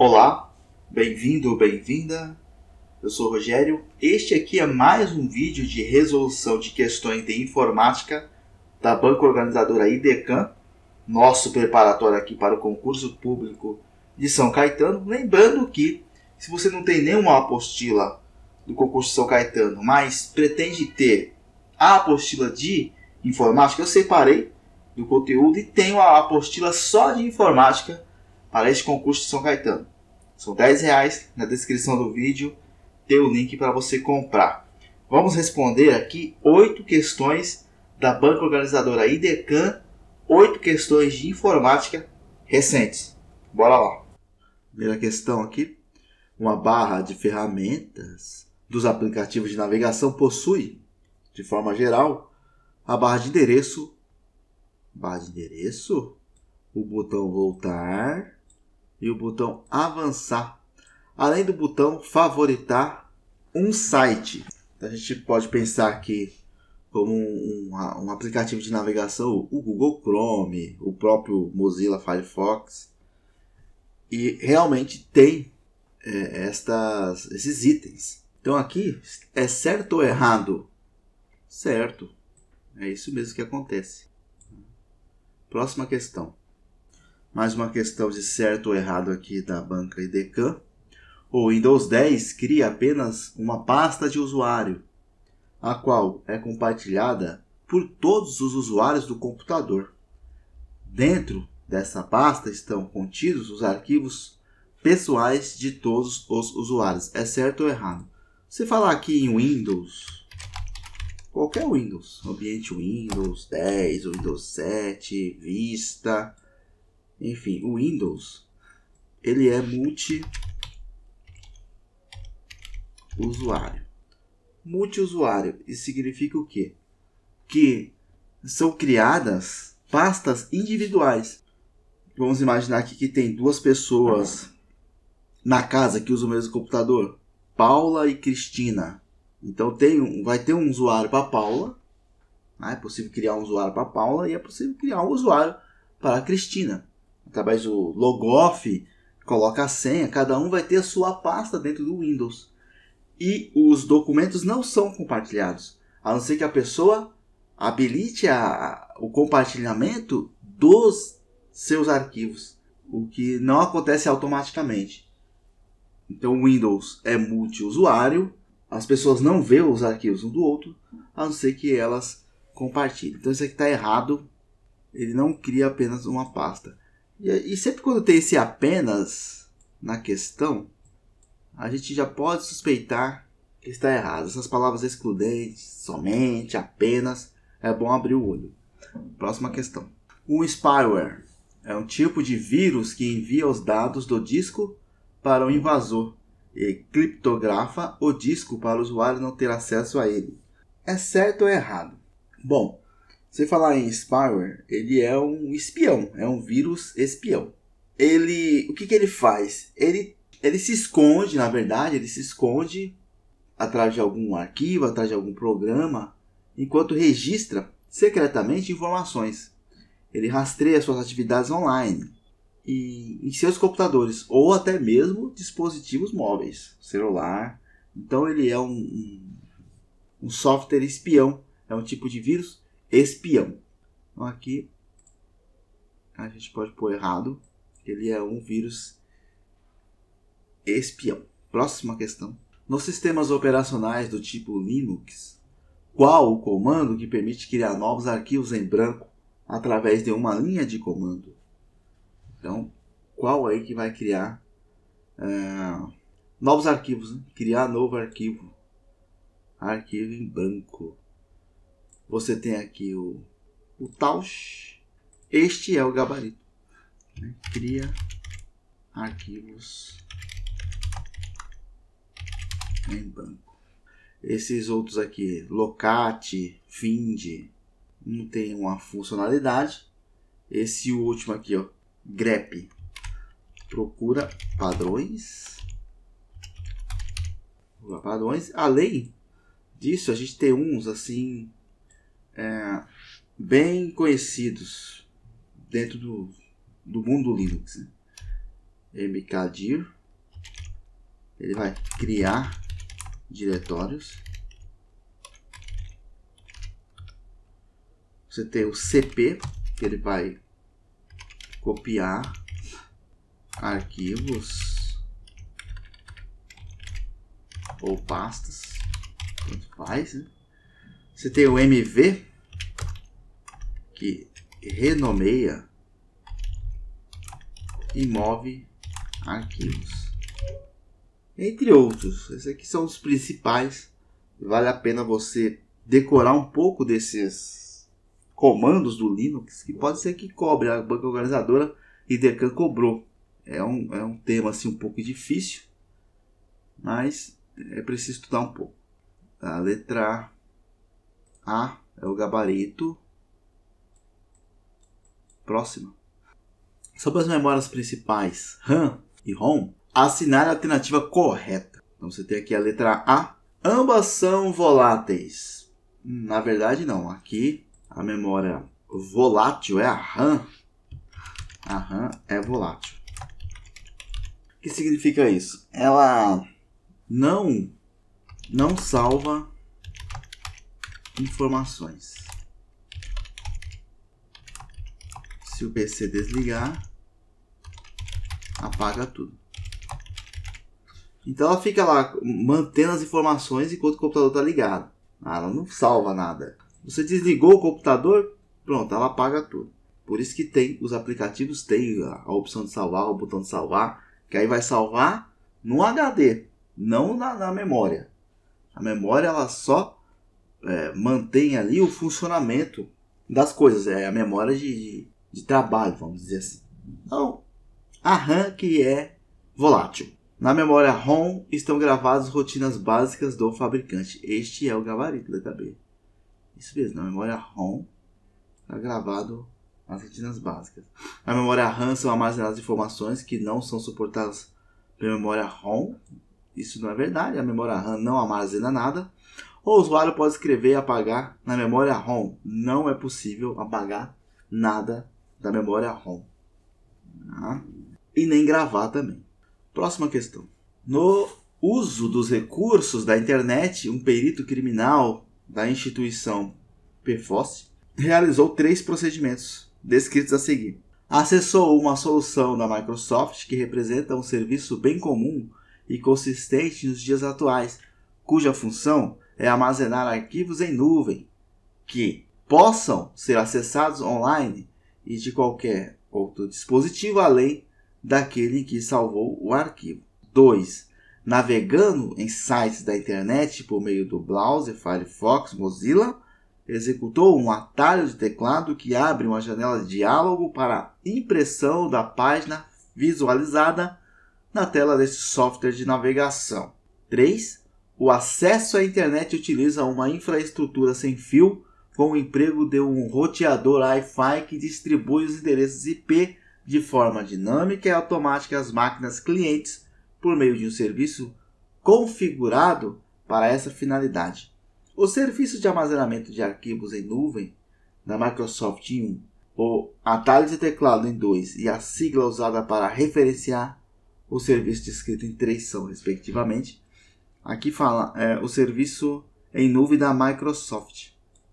Olá, bem-vindo, ou bem-vinda. Eu sou o Rogério. Este aqui é mais um vídeo de resolução de questões de informática da banca organizadora IDECAM, nosso preparatório aqui para o concurso público de São Caetano. Lembrando que se você não tem nenhuma apostila do concurso de São Caetano, mas pretende ter a apostila de informática, eu separei do conteúdo e tenho a apostila só de informática para este concurso de São Caetano. São 10 reais. Na descrição do vídeo tem o link para você comprar. Vamos responder aqui oito questões da banca organizadora IDECAN, oito questões de informática recentes. Bora lá. Primeira questão aqui. Uma barra de ferramentas dos aplicativos de navegação possui, de forma geral, a barra de endereço, barra de endereço, o botão voltar, e o botão avançar, além do botão favoritar um site. Então, a gente pode pensar aqui como um, um, um aplicativo de navegação, o Google Chrome, o próprio Mozilla Firefox. E realmente tem é, estas, esses itens. Então aqui, é certo ou errado? Certo. É isso mesmo que acontece. Próxima questão mais uma questão de certo ou errado aqui da banca IDECAN. O Windows 10 cria apenas uma pasta de usuário, a qual é compartilhada por todos os usuários do computador. Dentro dessa pasta estão contidos os arquivos pessoais de todos os usuários. É certo ou errado? Se falar aqui em Windows, qualquer Windows, ambiente Windows 10, Windows 7, Vista, enfim, o Windows ele é multi usuário. usuário isso significa o quê? Que são criadas pastas individuais. Vamos imaginar aqui que tem duas pessoas na casa que usam o mesmo computador, Paula e Cristina. Então tem um, vai ter um usuário para Paula, né? é possível criar um usuário para Paula e é possível criar um usuário para Cristina através do logoff, coloca a senha, cada um vai ter a sua pasta dentro do Windows. E os documentos não são compartilhados, a não ser que a pessoa habilite a, o compartilhamento dos seus arquivos, o que não acontece automaticamente. Então o Windows é multiusuário, as pessoas não vê os arquivos um do outro, a não ser que elas compartilhem. Então isso aqui está errado, ele não cria apenas uma pasta. E, e sempre quando tem esse apenas na questão, a gente já pode suspeitar que está errado. Essas palavras excludentes, somente, apenas, é bom abrir o olho. Próxima questão. O spyware é um tipo de vírus que envia os dados do disco para o invasor e criptografa o disco para o usuário não ter acesso a ele. É certo ou errado? Bom, você falar em spyware, ele é um espião, é um vírus espião. Ele, o que, que ele faz? Ele, ele se esconde, na verdade, ele se esconde atrás de algum arquivo, atrás de algum programa, enquanto registra secretamente informações. Ele rastreia suas atividades online e em seus computadores ou até mesmo dispositivos móveis, celular. Então ele é um, um, um software espião, é um tipo de vírus espião. Então aqui a gente pode pôr errado. Ele é um vírus espião. Próxima questão. Nos sistemas operacionais do tipo Linux, qual o comando que permite criar novos arquivos em branco através de uma linha de comando? Então, qual aí que vai criar uh, novos arquivos? Né? Criar novo arquivo. Arquivo em branco. Você tem aqui o, o Tausch. Este é o gabarito. Né? Cria arquivos em banco. Esses outros aqui, locate, find, não tem uma funcionalidade. Esse último aqui, ó, grep, procura padrões. Procura padrões. Além disso, a gente tem uns assim é, bem conhecidos dentro do, do mundo Linux. Né? mkdir, ele vai criar diretórios. Você tem o cp, que ele vai copiar arquivos ou pastas, tanto faz, né? Você tem o MV, que renomeia e move arquivos. Entre outros, esses aqui são os principais. Vale a pena você decorar um pouco desses comandos do Linux, que pode ser que cobre a banca organizadora e Decan cobrou. É um, é um tema assim um pouco difícil, mas é preciso estudar um pouco. A letra A a é o gabarito. Próxima. Sobre as memórias principais RAM e ROM, assinale a alternativa correta. Então você tem aqui a letra A. Ambas são voláteis. Na verdade, não. Aqui a memória volátil é a RAM. A RAM é volátil. O que significa isso? Ela não não salva informações. Se o PC desligar, apaga tudo. Então ela fica lá mantendo as informações enquanto o computador está ligado. Ah, ela não salva nada. Você desligou o computador, pronto, ela apaga tudo. Por isso que tem os aplicativos têm a opção de salvar, o botão de salvar, que aí vai salvar no HD, não na, na memória. A memória ela só é, mantém ali o funcionamento das coisas, é a memória de, de, de trabalho, vamos dizer assim. Então, a RAM que é volátil. Na memória ROM estão gravadas rotinas básicas do fabricante. Este é o gabarito da tabela. Isso mesmo, na memória ROM está gravado as rotinas básicas. Na memória RAM são armazenadas informações que não são suportadas pela memória ROM. Isso não é verdade, a memória RAM não armazena nada. O usuário pode escrever e apagar na memória ROM. Não é possível apagar nada da memória ROM. Ah. E nem gravar também. Próxima questão. No uso dos recursos da internet, um perito criminal da instituição PFOS realizou três procedimentos descritos a seguir. Acessou uma solução da Microsoft que representa um serviço bem comum e consistente nos dias atuais, cuja função é armazenar arquivos em nuvem que possam ser acessados online e de qualquer outro dispositivo além daquele que salvou o arquivo. 2. Navegando em sites da internet por meio do browser Firefox Mozilla, executou um atalho de teclado que abre uma janela de diálogo para impressão da página visualizada na tela desse software de navegação. 3 o acesso à internet utiliza uma infraestrutura sem fio com o emprego de um roteador Wi-Fi que distribui os endereços IP de forma dinâmica e automática às máquinas clientes por meio de um serviço configurado para essa finalidade. O serviço de armazenamento de arquivos em nuvem da Microsoft em 1, o atalho de teclado em 2 e a sigla usada para referenciar o serviço descrito em 3 são, respectivamente, Aqui fala é, o serviço é em nuvem da Microsoft.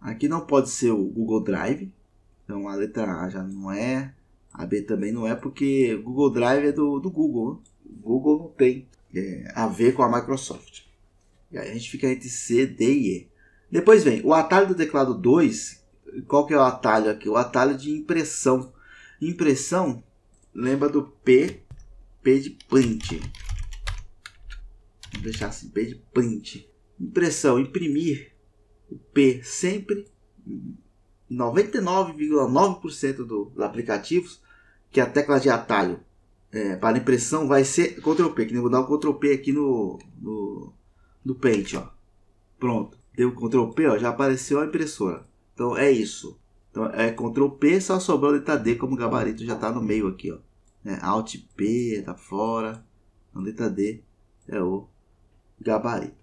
Aqui não pode ser o Google Drive. Então a letra A já não é. A B também não é, porque Google Drive é do, do Google. Né? Google não tem é, a ver com a Microsoft. E aí a gente fica entre C, D e E. Depois vem o atalho do teclado 2. Qual que é o atalho aqui? O atalho de impressão. Impressão lembra do P, P de print deixar assim, P de print. Impressão, imprimir. O P sempre 99,9% dos aplicativos que é a tecla de atalho é, para impressão vai ser Ctrl P, que nem vou dar o Ctrl P aqui no, no, no Paint, ó. Pronto, deu Ctrl P, ó, já apareceu a impressora. Então é isso. Então é Ctrl P, só sobrou a letra D como o gabarito já tá no meio aqui, ó. É, Alt P, tá fora. A letra D é o gabarito.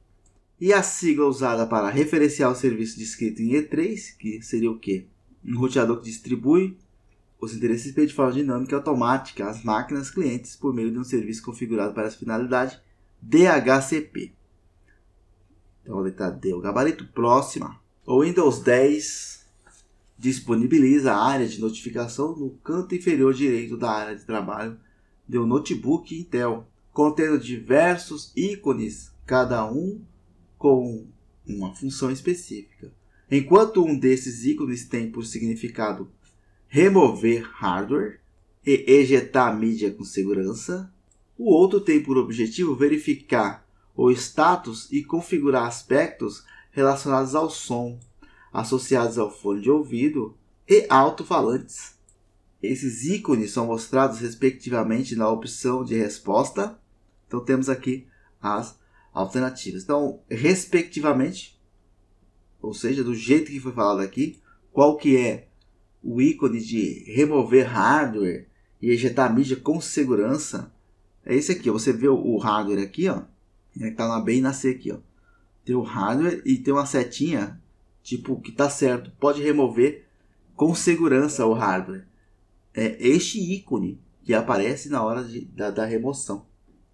E a sigla usada para referenciar o serviço descrito em E3, que seria o quê? Um roteador que distribui os endereços IP de forma dinâmica e automática às máquinas clientes por meio de um serviço configurado para essa finalidade, DHCP. Então, a letra D, é o gabarito próxima. O Windows 10 disponibiliza a área de notificação no canto inferior direito da área de trabalho de um notebook Intel, contendo diversos ícones cada um com uma função específica. Enquanto um desses ícones tem por significado remover hardware e ejetar mídia com segurança, o outro tem por objetivo verificar o status e configurar aspectos relacionados ao som, associados ao fone de ouvido e alto-falantes. Esses ícones são mostrados respectivamente na opção de resposta. Então temos aqui as alternativas. Então, respectivamente, ou seja, do jeito que foi falado aqui, qual que é o ícone de remover hardware e ejetar a mídia com segurança, é esse aqui. Você vê o hardware aqui, ó, é que tá lá bem na C aqui, ó. Tem o hardware e tem uma setinha tipo que tá certo, pode remover com segurança o hardware. É este ícone que aparece na hora de, da, da remoção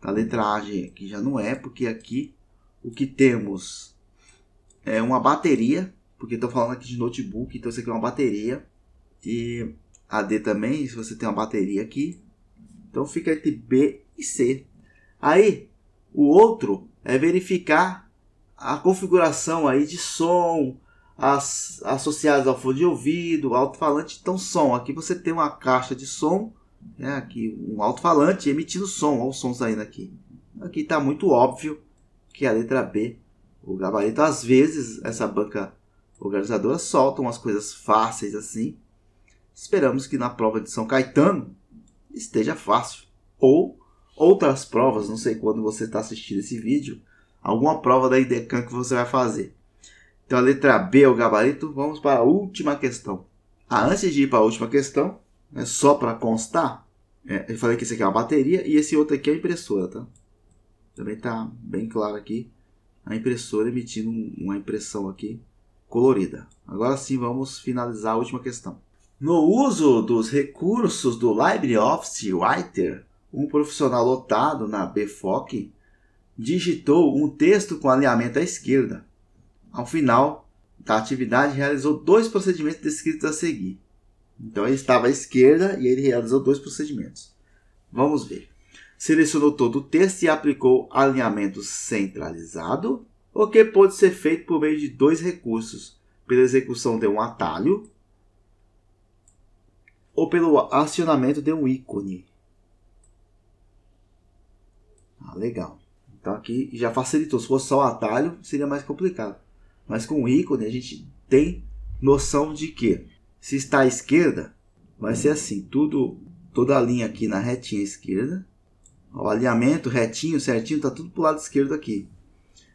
da letra A, que já não é, porque aqui o que temos é uma bateria, porque estou falando aqui de notebook, então isso aqui é uma bateria, e a D também, se você tem uma bateria aqui, então fica entre B e C. Aí, o outro é verificar a configuração aí de som, as, associadas ao fone de ouvido, alto-falante, então som. Aqui você tem uma caixa de som né, aqui um alto-falante emitindo som, olha o sons saindo aqui. Aqui está muito óbvio que a letra B, o gabarito, às vezes essa banca organizadora solta umas coisas fáceis assim. Esperamos que na prova de São Caetano esteja fácil. Ou outras provas, não sei quando você está assistindo esse vídeo, alguma prova da IDECAN que você vai fazer. Então a letra B é o gabarito. Vamos para a última questão. Ah, antes de ir para a última questão, né, só para constar, é, eu falei que esse aqui é a bateria e esse outro aqui é a impressora, tá? Também tá bem claro aqui a impressora emitindo uma impressão aqui colorida. Agora sim, vamos finalizar a última questão. No uso dos recursos do LibreOffice Writer, um profissional lotado na BFOC digitou um texto com alinhamento à esquerda. Ao final da atividade, realizou dois procedimentos descritos a seguir. Então ele estava à esquerda e ele realizou dois procedimentos. Vamos ver. Selecionou todo o texto e aplicou alinhamento centralizado, o que pode ser feito por meio de dois recursos: pela execução de um atalho ou pelo acionamento de um ícone. Ah, legal. Então aqui já facilitou. Se fosse só o atalho, seria mais complicado. Mas com o ícone a gente tem noção de que se está à esquerda, vai ser assim, tudo toda a linha aqui na retinha esquerda. O alinhamento retinho, certinho, tá tudo pro lado esquerdo aqui.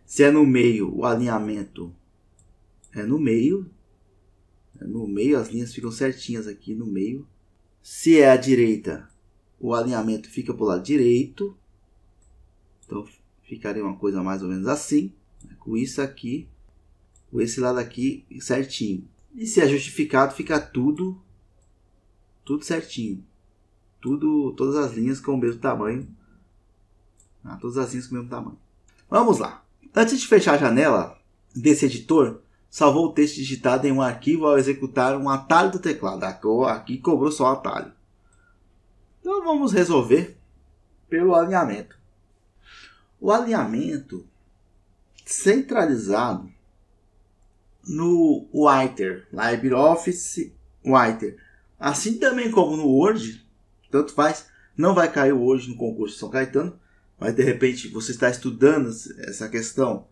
Se é no meio, o alinhamento é no meio. É no meio, as linhas ficam certinhas aqui no meio. Se é à direita, o alinhamento fica pro lado direito. Então ficaria uma coisa mais ou menos assim. Né, com isso aqui, com esse lado aqui certinho. E se é justificado, fica tudo tudo certinho. Tudo, todas as linhas com o mesmo tamanho. Ah, todas as linhas com o mesmo tamanho. Vamos lá. Antes de fechar a janela desse editor, salvou o texto digitado em um arquivo ao executar um atalho do teclado. Aqui cobrou só o atalho. Então vamos resolver pelo alinhamento. O alinhamento centralizado no Writer, LibreOffice Writer. Assim também como no Word, tanto faz, não vai cair hoje no concurso de São Caetano, mas de repente você está estudando essa questão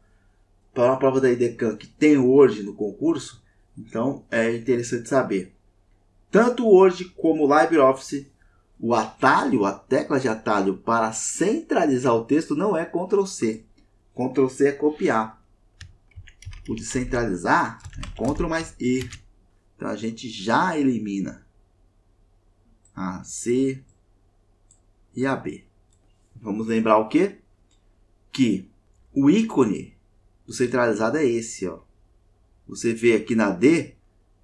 para uma prova da IDECAN que tem Word no concurso, então é interessante saber. Tanto o Word como o LibreOffice, o atalho, a tecla de atalho para centralizar o texto não é Ctrl+C. Ctrl+C é copiar. Né, o de centralizar é Ctrl mais E. Então a gente já elimina a C e a B. Vamos lembrar o quê? Que o ícone do centralizado é esse. Ó. Você vê aqui na D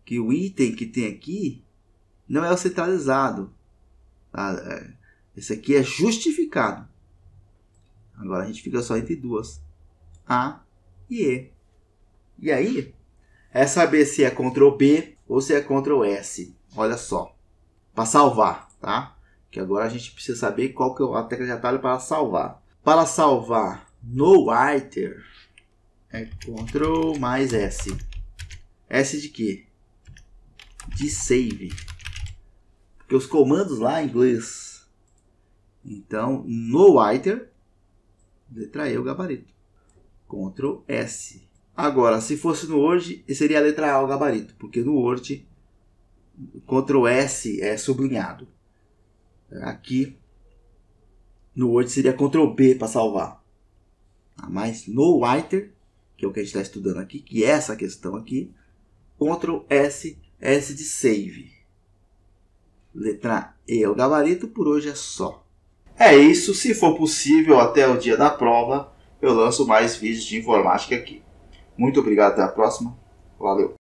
que o item que tem aqui não é o centralizado. Tá? É, esse aqui é justificado. Agora a gente fica só entre duas. A e E. E aí é saber se é Ctrl B ou se é Ctrl S. Olha só. Para salvar, tá? Que agora a gente precisa saber qual que é a tecla de atalho para salvar. Para salvar no Writer é Ctrl mais S. S de quê? De save. Porque os comandos lá em inglês. Então, no Writer, letra E o gabarito. Ctrl S. Agora, se fosse no Word, seria a letra A o gabarito, porque no Word, Ctrl S é sublinhado. Aqui, no Word seria Ctrl B para salvar. Ah, mas no Writer, que é o que a gente está estudando aqui, que é essa questão aqui, Ctrl S, S de Save. Letra E é o gabarito, por hoje é só. É isso, se for possível até o dia da prova, eu lanço mais vídeos de informática aqui. Muito obrigado, até a próxima. Valeu!